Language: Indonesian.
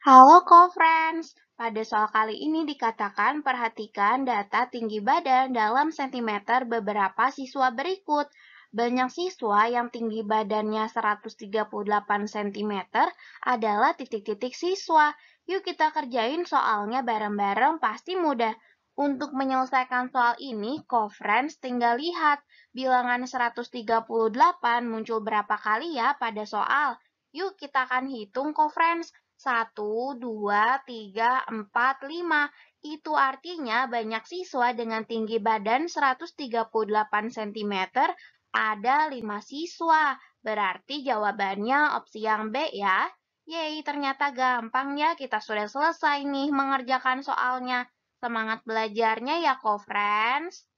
Halo co-friends, pada soal kali ini dikatakan perhatikan data tinggi badan dalam sentimeter beberapa siswa berikut. Banyak siswa yang tinggi badannya 138 cm adalah titik-titik siswa. Yuk kita kerjain soalnya bareng-bareng pasti mudah. Untuk menyelesaikan soal ini, co-friends tinggal lihat bilangan 138 muncul berapa kali ya pada soal. Yuk kita akan hitung co-friends. 1, 2, 3, 4, 5. Itu artinya banyak siswa dengan tinggi badan 138 cm ada 5 siswa. Berarti jawabannya opsi yang B ya. Yeay, ternyata gampang ya. Kita sudah selesai nih mengerjakan soalnya. Semangat belajarnya ya, co-friends.